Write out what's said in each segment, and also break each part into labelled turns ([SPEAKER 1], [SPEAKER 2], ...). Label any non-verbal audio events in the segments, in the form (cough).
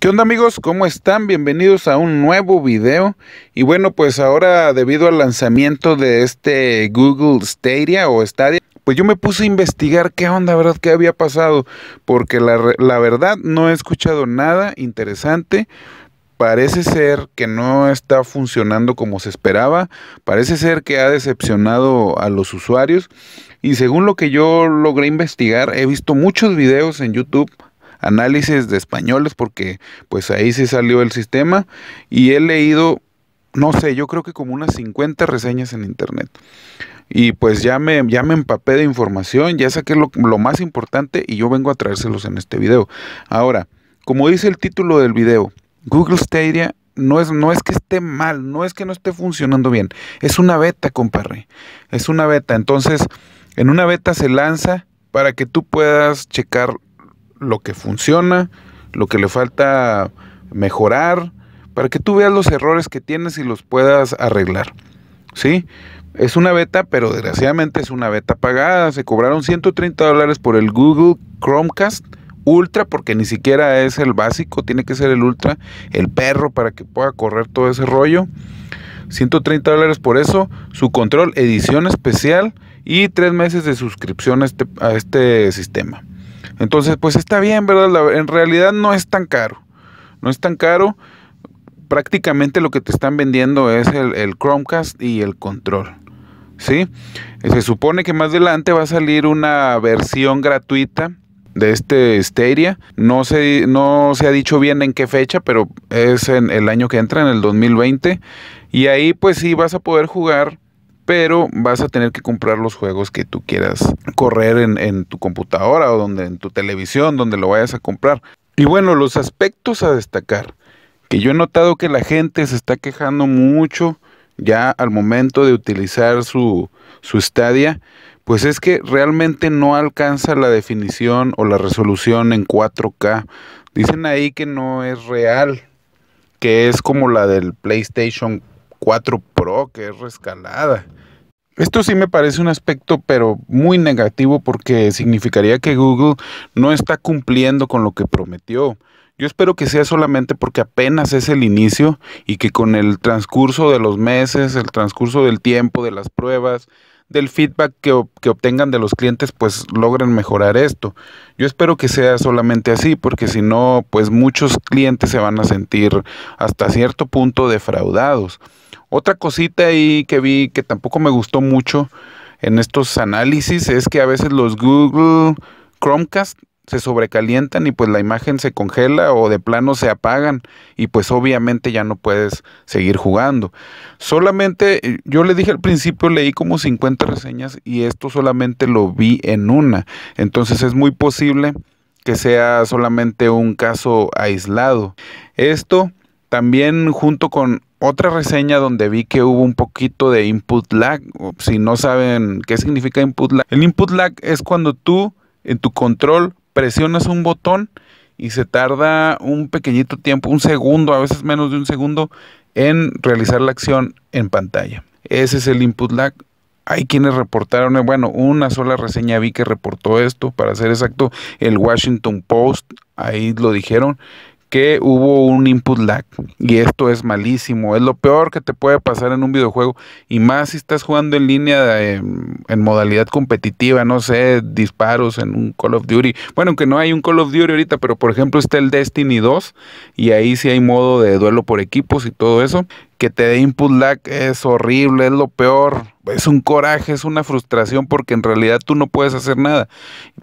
[SPEAKER 1] ¿Qué onda amigos? ¿Cómo están? Bienvenidos a un nuevo video. Y bueno, pues ahora debido al lanzamiento de este Google Stadia o Stadia, pues yo me puse a investigar qué onda, ¿verdad? ¿Qué había pasado? Porque la, la verdad no he escuchado nada interesante. Parece ser que no está funcionando como se esperaba. Parece ser que ha decepcionado a los usuarios. Y según lo que yo logré investigar, he visto muchos videos en YouTube análisis de españoles porque pues ahí sí salió el sistema y he leído, no sé, yo creo que como unas 50 reseñas en internet. Y pues ya me, ya me empapé de información, ya saqué lo, más importante y yo vengo a traérselos en este video. Ahora, como dice el título del video, Google Stadia no es, no es que esté mal, no es que no esté funcionando bien. Es una beta, compadre. Es una beta. Entonces, en una beta se lanza para que tú puedas checar lo que funciona, lo que le falta mejorar, para que tú veas los errores que tienes y los puedas arreglar. ¿Sí? Es una beta, pero desgraciadamente es una beta pagada. Se cobraron 130 dólares por el Google Chromecast Ultra, porque ni siquiera es el básico, tiene que ser el Ultra, el perro para que pueda correr todo ese rollo. 130 dólares por eso, su control, edición especial y tres meses de suscripción a este, este sistema. Entonces, pues está bien, ¿verdad? en realidad no es tan caro. No es tan caro. Prácticamente lo que te están vendiendo es el, Chromecast y el control. ¿Sí? Se supone que más adelante va a salir una versión gratuita de este Stadia. No se, no se ha dicho bien en qué fecha, pero es en el año que entra, en el 2020. Y ahí pues sí vas a poder jugar pero vas a tener que comprar los juegos que tú quieras correr en, tu computadora o donde en tu televisión, donde lo vayas a comprar. Y bueno, los aspectos a destacar, que yo he notado que la gente se está quejando mucho ya al momento de utilizar su, su Stadia, pues es que realmente no alcanza la definición o la resolución en 4K. Dicen ahí que no es real, que es como la del PlayStation 4K. 4 Pro, que es rescalada. Esto sí me parece un aspecto, pero muy negativo porque significaría que Google no está cumpliendo con lo que prometió. Yo espero que sea solamente porque apenas es el inicio y que con el transcurso de los meses, el transcurso del tiempo, de las pruebas, del feedback que, obtengan de los clientes, pues logren mejorar esto. Yo espero que sea solamente así, porque si no, pues muchos clientes se van a sentir hasta cierto punto defraudados. Otra cosita ahí que vi que tampoco me gustó mucho en estos análisis es que a veces los Google Chromecast se sobrecalientan y pues la imagen se congela o de plano se apagan y pues obviamente ya no puedes seguir jugando. Solamente, eh, yo le dije al principio, leí como 50 reseñas y esto solamente lo vi en una. Entonces es muy posible que sea solamente un caso aislado. Esto también junto con otra reseña donde vi que hubo un poquito de input lag. Si no saben qué significa input lag, el input lag es cuando tú en tu control presionas un botón y se tarda un pequeñito tiempo, un segundo, a veces menos de un segundo, en realizar la acción en pantalla. Ese es el input lag. Hay quienes reportaron, bueno, una sola reseña vi que reportó esto, para ser exacto, el Washington Post, ahí lo dijeron, que hubo un input lag. Y esto es malísimo. Es lo peor que te puede pasar en un videojuego. Y más si estás jugando en línea em, en, modalidad competitiva, no sé, disparos en un Call of Duty. Bueno, aunque no hay un Call of Duty ahorita, pero por ejemplo está el Destiny 2. Y ahí sí hay modo de duelo por equipos y todo eso. Que te dé input lag es horrible, es lo peor es un coraje, es una frustración porque en realidad tú no puedes hacer nada.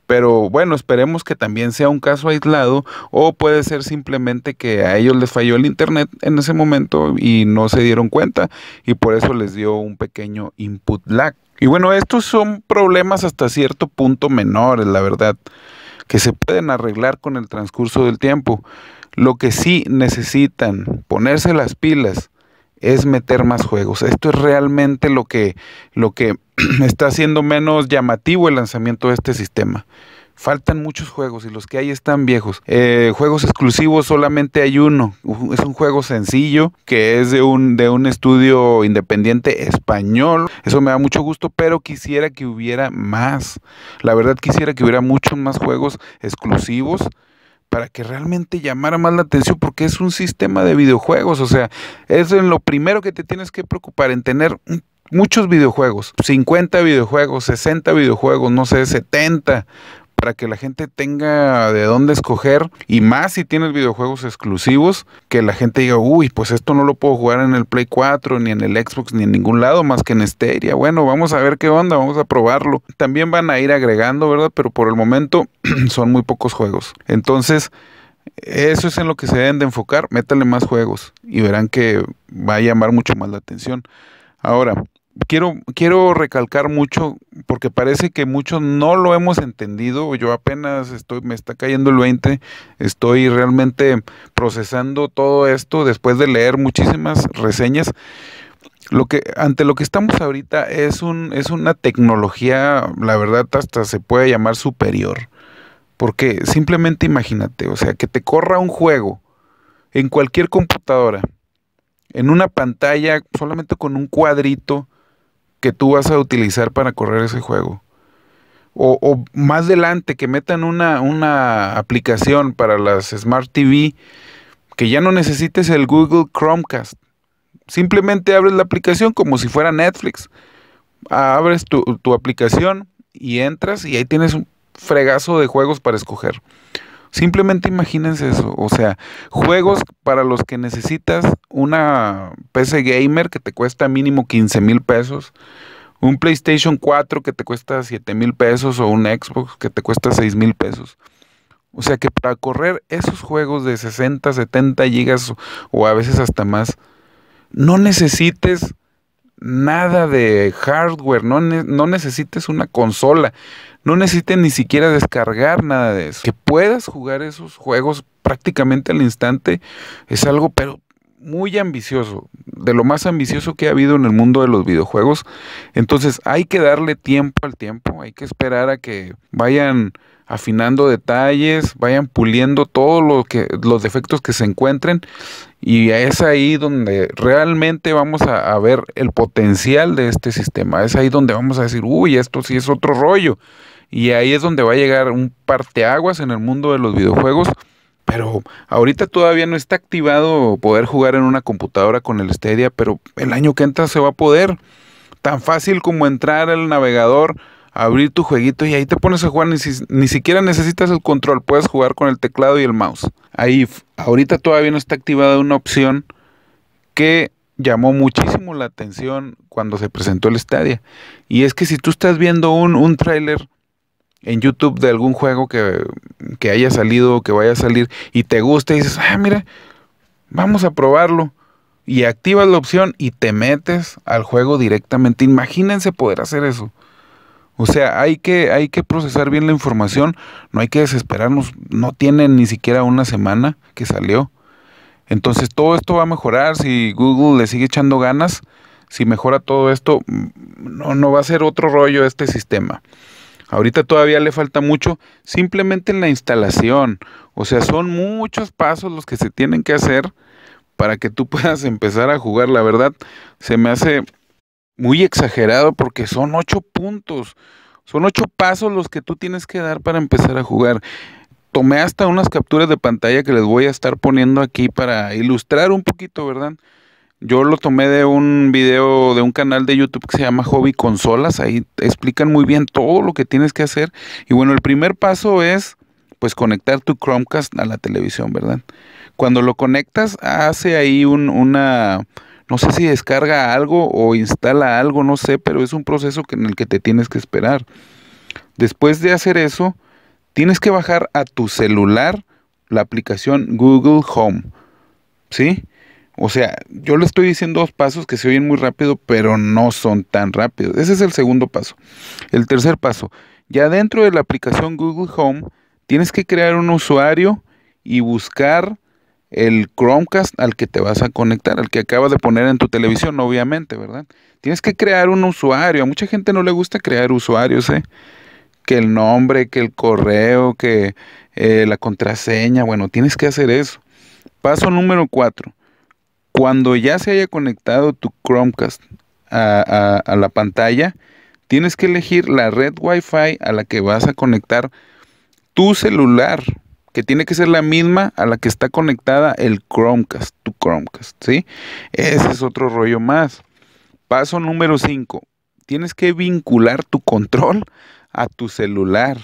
[SPEAKER 1] Pero bueno, esperemos que también sea un caso aislado o puede ser simplemente que a ellos les falló el internet en ese momento y no se dieron cuenta y por eso les dio un pequeño input lag. Y bueno, estos son problemas hasta cierto punto menores, la verdad, que se pueden arreglar con el transcurso del tiempo. Lo que sí necesitan ponerse las pilas es meter más juegos. Esto es realmente lo que, lo que (clears throat) está haciendo menos llamativo el lanzamiento de este sistema. Faltan muchos juegos y los que hay están viejos. Eh, juegos exclusivos solamente hay uno. Es un juego sencillo que es de un, de un estudio independiente español. Eso me da mucho gusto, pero quisiera que hubiera más. La verdad quisiera que hubiera muchos más juegos exclusivos para que realmente llamara más la atención, porque es un sistema de videojuegos, o sea, es lo primero que te tienes que preocupar, en tener muchos videojuegos, 50 videojuegos, 60 videojuegos, no sé, 70, para que la gente tenga de dónde escoger y más si tienes videojuegos exclusivos, que la gente diga, uy, pues esto no lo puedo jugar en el Play 4, ni en el Xbox, ni en ningún lado más que en esteria Bueno, vamos a ver qué onda, vamos a probarlo. También van a ir agregando, ¿verdad? Pero por el momento (clears throat) son muy pocos juegos. Entonces, eso es en lo que se deben de enfocar, métale más juegos y verán que va a llamar mucho más la atención. Ahora, quiero, quiero recalcar mucho, porque parece que muchos no lo hemos entendido, yo apenas estoy, me está cayendo el 20, estoy realmente procesando todo esto después de leer muchísimas reseñas. Lo que, ante lo que estamos ahorita es, un, es una tecnología, la verdad, hasta se puede llamar superior. Porque simplemente imagínate, o sea, que te corra un juego en cualquier computadora, en una pantalla solamente con un cuadrito, que tú vas a utilizar para correr ese juego. O, más adelante que metan una, una aplicación para las Smart TV que ya no necesites el Google Chromecast. Simplemente abres la aplicación como si fuera Netflix. Abres tu, tu aplicación y entras y ahí tienes un fregazo de juegos para escoger. Simplemente imagínense eso, o sea, juegos para los que necesitas una PC gamer que te cuesta mínimo 15 mil pesos, un PlayStation 4 que te cuesta 7 mil pesos o un Xbox que te cuesta 6 mil pesos. O sea que para correr esos juegos de 60, 70 gigas o a veces hasta más, no necesites nada de hardware, no, necesites una consola, no necesites ni siquiera descargar nada de eso. Que puedas jugar esos juegos prácticamente al instante es algo, pero muy ambicioso, de lo más ambicioso que ha habido en el mundo de los videojuegos. Entonces hay que darle tiempo al tiempo, hay que esperar a que vayan afinando detalles, vayan puliendo todos los defectos que se encuentren y es ahí donde realmente vamos a, ver el potencial de este sistema, es ahí donde vamos a decir, uy, esto sí es otro rollo y ahí es donde va a llegar un parteaguas en el mundo de los videojuegos. Pero ahorita todavía no está activado poder jugar en una computadora con el Stadia, pero el año que entra se va a poder. Tan fácil como entrar al navegador, abrir tu jueguito y ahí te pones a jugar, ni, siquiera necesitas el control, puedes jugar con el teclado y el mouse. Ahí ahorita todavía no está activada una opción que llamó muchísimo la atención cuando se presentó el Stadia. Y es que si tú estás viendo un, un tráiler en YouTube de algún juego que, que haya salido o que vaya a salir y te gusta y dices, ah, mira, vamos a probarlo. Y activas la opción y te metes al juego directamente. Imagínense poder hacer eso. O sea, hay que, hay que procesar bien la información, no hay que desesperarnos, no tiene ni siquiera una semana que salió. Entonces todo esto va a mejorar si Google le sigue echando ganas, si mejora todo esto, mm, no, no va a ser otro rollo este sistema. Ahorita todavía le falta mucho, simplemente en la instalación. O sea, son muchos pasos los que se tienen que hacer para que tú (laughs) puedas empezar a jugar. La verdad, se me hace muy exagerado porque son ocho puntos, son ocho pasos los que tú tienes que dar para empezar a jugar. Tomé hasta unas capturas de pantalla que les voy a estar poniendo aquí para ilustrar un poquito, ¿verdad? Yo lo tomé de un video de un canal de YouTube que se llama Hobby Consolas, ahí explican muy bien todo lo que tienes que hacer. Y bueno, el primer paso es pues conectar tu Chromecast a la televisión, ¿verdad? Cuando lo conectas, hace ahí un, una no sé si descarga algo o instala algo, no sé, pero es un proceso en el que te tienes que esperar. Después de hacer eso, tienes que bajar a tu celular la aplicación Google Home. ¿Sí? O sea, yo le estoy diciendo dos pasos que se oyen muy rápido, pero no son tan rápidos. Ese es el segundo paso. El tercer paso, ya dentro de la aplicación Google Home, tienes que crear un usuario y buscar el Chromecast al que te vas a conectar, al que acabas de poner en tu televisión, obviamente, ¿verdad? Tienes que crear un usuario. A mucha gente no le gusta crear usuarios, ¿eh? Que el nombre, que el correo, que eh, la contraseña, bueno, tienes que hacer eso. Paso número 4. Cuando ya se haya conectado tu Chromecast a, a la pantalla, tienes que elegir la red Wi-Fi a la que vas a conectar tu celular que tiene que ser la misma a la que está conectada el Chromecast, tu Chromecast, ¿sí? Ese es otro rollo más. Paso número 5. Tienes que vincular tu control a tu celular.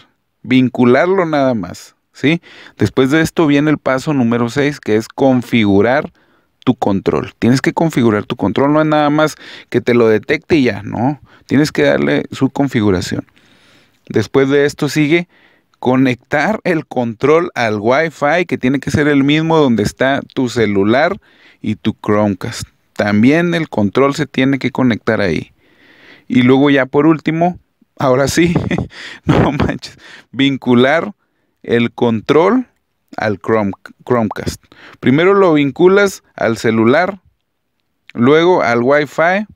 [SPEAKER 1] Vincularlo nada más, ¿sí? Después de esto viene el paso número 6, que es configurar tu control. Tienes que configurar tu control, no es nada más que te lo detecte y ya, no. Tienes que darle su configuración. Después de esto sigue conectar el control al Wi-Fi que tiene que ser el mismo donde está tu celular y tu Chromecast. También el control se tiene que conectar ahí. Y luego ya por último, ahora sí, (laughs) no manches, vincular el control al Chromecast. Primero lo vinculas al celular, luego al Wi-Fi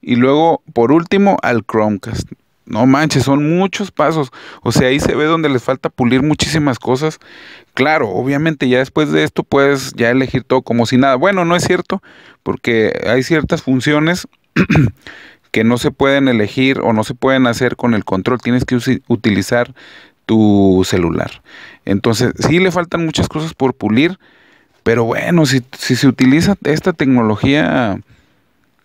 [SPEAKER 1] y luego por último al Chromecast. No manches, son muchos pasos. O sea, ahí se ve donde les falta pulir muchísimas cosas. Claro, obviamente ya después de esto puedes ya elegir todo como si nada. Bueno, no es cierto, porque hay ciertas funciones (clears throat) que no se pueden elegir o no se pueden hacer con el control. Tienes que utilizar tu celular. Entonces, sí le faltan muchas cosas por pulir, pero bueno, si, si se utiliza esta tecnología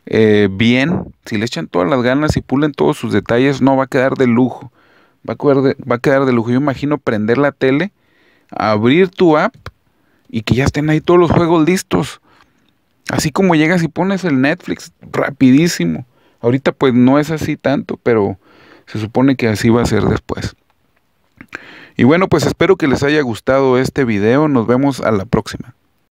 [SPEAKER 1] eh, bien, si le echan todas las ganas y pulen todos sus detalles, no va a quedar de lujo. Va a va a quedar de lujo. Yo imagino prender la tele, abrir tu app y que ya estén ahí todos los juegos listos. Así como llegas y pones el Netflix, rapidísimo. Ahorita pues no es así tanto, pero se supone que así va a ser después. Y bueno, pues espero que les haya gustado este video. Nos vemos a la próxima.